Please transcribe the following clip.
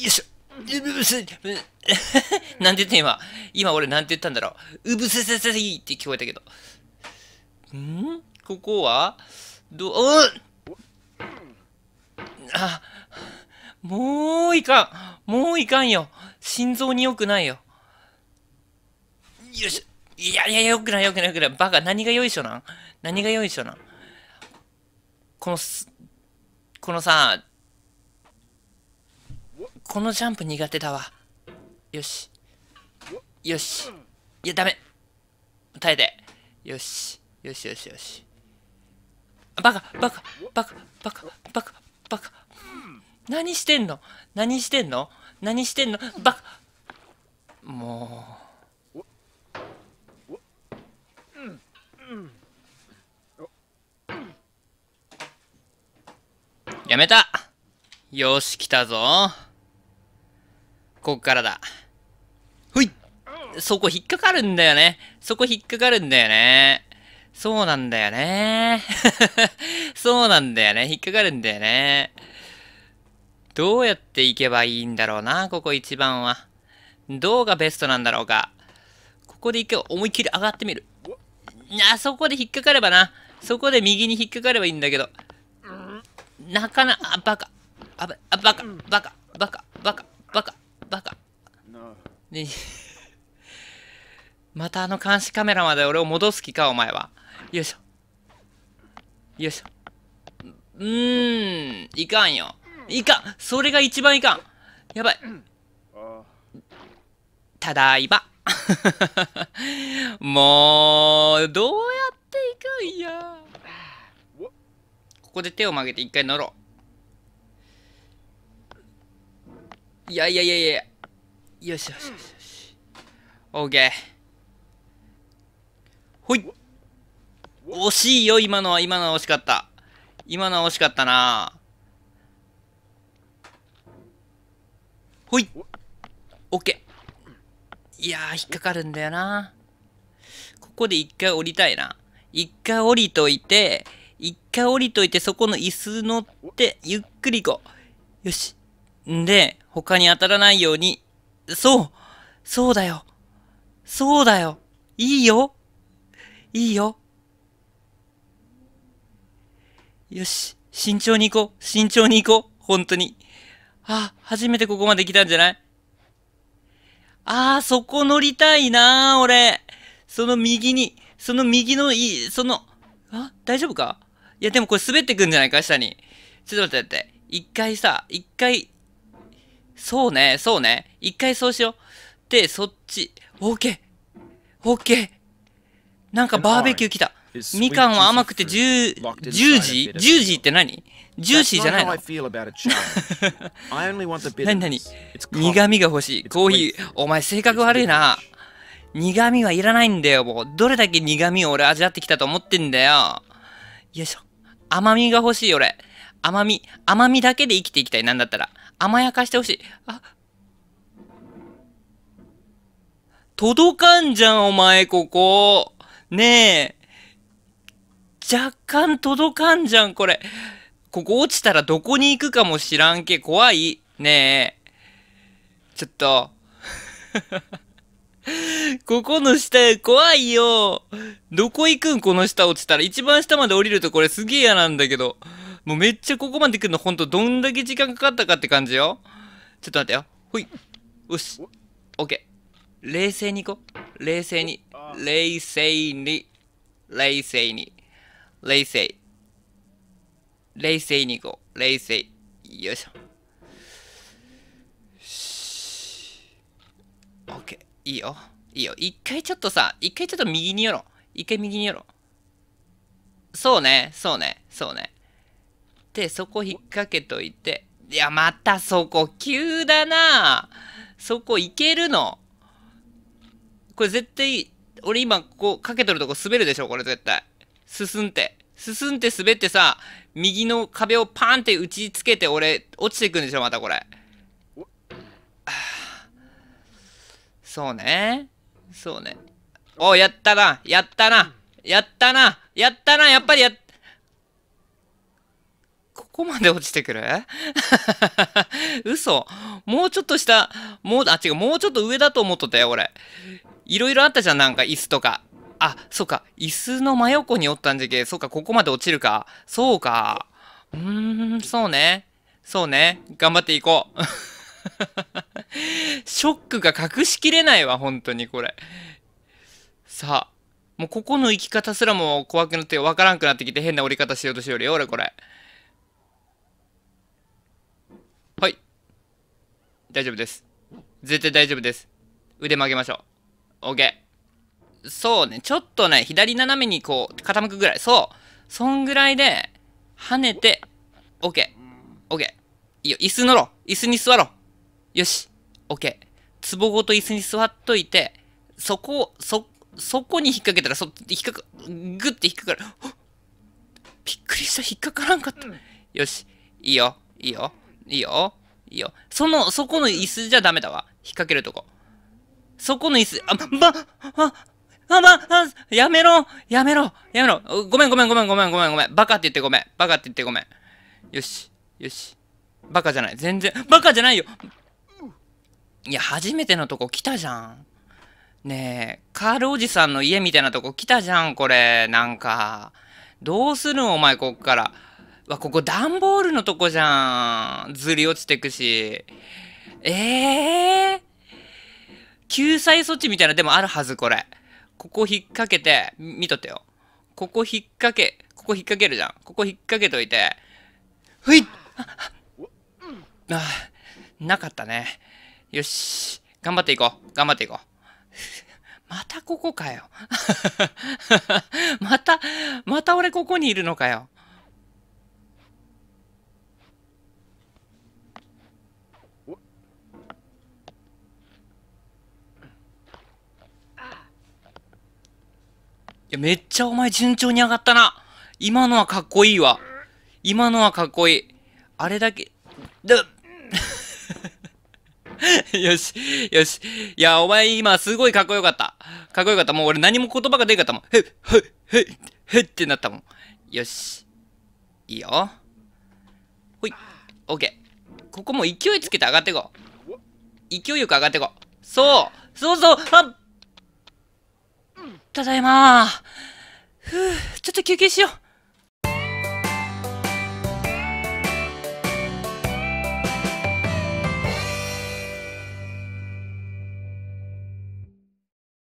よいしょ。うぶなんて言っん今。今俺なんて言ったんだろう。うぶせせせいって聞こえたけど。んここはど、うんあ、もういかん。もういかんよ。心臓に良くないよ。よいし。ょ。いやいや、良くない良くない良くない。バカ、何がよいしょなん何がよいしょなんこのす、このさ、このジャンプ苦手だわ。よし。よし。いや、ダメ。耐えて。よし。よしよしよし。バカ、バカ、バカ、バカ、バカ、バカ。何してんの何してんの何してんのバカ。もう。やめたよし、来たぞ。こっからだ。ほいそこ引っかかるんだよね。そこ引っかかるんだよね。そうなんだよね。そうなんだよね。引っかかるんだよね。どうやって行けばいいんだろうな、ここ一番は。どうがベストなんだろうか。ここで一回思いっきり上がってみる。あそこで引っかかればな。そこで右に引っかかればいいんだけど。なかな、あ、バカ。あ、バカ、バカ。またあの監視カメラまで俺を戻す気か、お前は。よいしょ。よいしょ。うーん、いかんよ。いかんそれが一番いかんやばい。ただいま。もう、どうやっていくんや。ここで手を曲げて一回乗ろう。いやいやいやいや。よしよしよしよし。OK。ほい惜しいよ、今のは、今のは惜しかった。今のは惜しかったなほいオッケーいやー、引っかかるんだよなここで一回降りたいな。一回降りといて、一回降りといて、そこの椅子乗って、ゆっくり行こう。よし。んで、他に当たらないように、そうそうだよそうだよいいよいいよ。よし、慎重に行こう。慎重に行こう。本当に。あ、初めてここまで来たんじゃないあー、そこ乗りたいなー、俺。その右に、その右のい、その、あ、大丈夫かいや、でもこれ滑ってくんじゃないか、下に。ちょっと待って待って。一回さ、一回、そうね、そうね。一回そうしよう。で、そっち。オッケー。オッケー。なんかバーベキュー来た。みかんは甘くて10、10時 ?10 時って何ーシ時じゃないの 何何苦味が欲しい。コーヒー。お前性格悪いな。苦味はいらないんだよ、もう。どれだけ苦味を俺味わってきたと思ってんだよ。よいしょ。甘みが欲しい、俺。甘み。甘みだけで生きていきたい、なんだったら。甘やかしてほしい。あ、届かんじゃん、お前、ここ。ねえ。若干届かんじゃん、これ。ここ落ちたらどこに行くかも知らんけ。怖い。ねえ。ちょっと。ここの下、怖いよ。どこ行くんこの下落ちたら。一番下まで降りるとこれすげえ嫌なんだけど。もうめっちゃここまで来るのほんとどんだけ時間かかったかって感じよ。ちょっと待ってよ。ほい。よし。オッケー。冷静に行こう。冷静に。冷静に、冷静に、冷静。冷静に行こう。冷静。よいしょ。オッケー。いいよ。いいよ。一回ちょっとさ、一回ちょっと右に寄ろう。一回右に寄ろう。そうね。そうね。そうね。で、そこ引っ掛けといて。いや、またそこ急だなそこ行けるのこれ絶対俺今、ここかけとるとこ滑るでしょ、これ絶対。進んて。進んて滑ってさ、右の壁をパーンって打ちつけて、俺、落ちていくんでしょ、またこれ。そうね。そうね。お、やったな。やったな。やったな。やったな。やっぱりやった。ここまで落ちてくる 嘘。もうちょっとした、もう、あ、違う、もうちょっと上だと思っとったよ、俺。いろいろあったじゃん、なんか椅子とか。あ、そうか、椅子の真横におったんじゃけ、そうか、ここまで落ちるか。そうか。うーん、そうね。そうね。頑張っていこう。ショックが隠しきれないわ、本当にこれ。さあ、もうここの行き方すらも怖くなってわからんくなってきて変な折り方しようとしよるよ、俺これ。大丈夫です。絶対大丈夫です。腕曲げましょう。OK。そうね、ちょっとね、左斜めにこう、傾くぐらい。そう。そんぐらいで、跳ねて、OK。OK。いいよ、椅子乗ろう。椅子に座ろう。よし。OK。つぼごと椅子に座っといて、そこを、そ、そこに引っ掛けたら、そ、引っかか、ぐって引っかかる。びっくりした、引っかからんかった。よし。いいよ、いいよ、いいよ。いいよ。その、そこの椅子じゃダメだわ。引っ掛けるとこ。そこの椅子、あ、ば、あ、あ、ば、あ、やめろやめろやめろごめんごめんごめんごめんごめんごめん。バカって言ってごめん。バカって言ってごめん。よし、よし。バカじゃない。全然、バカじゃないよいや、初めてのとこ来たじゃん。ねえ、カールおじさんの家みたいなとこ来たじゃん、これ。なんか。どうするんお前、こっから。わ、ここ段ボールのとこじゃん。ずり落ちてくし。ええー、救済措置みたいなでもあるはず、これ。ここ引っ掛けて、見とってよ。ここ引っ掛け、ここ引っ掛けるじゃん。ここ引っ掛けといて。ふいっあ、なかったね。よし。頑張っていこう。頑張っていこう。またここかよ。また、また俺ここにいるのかよ。いや、めっちゃお前順調に上がったな。今のはかっこいいわ。今のはかっこいい。あれだけ、だ、よし、よし。いや、お前今すごいかっこよかった。かっこよかった。もう俺何も言葉が出なかったもん。へっ、へっ、へっ、へっってなったもん。よし。いいよ。ほい。オッケー。ここも勢いつけて上がっていこう。勢いよく上がっていこう。そうそうそうあっただいまふう、ちょっと休憩しよう。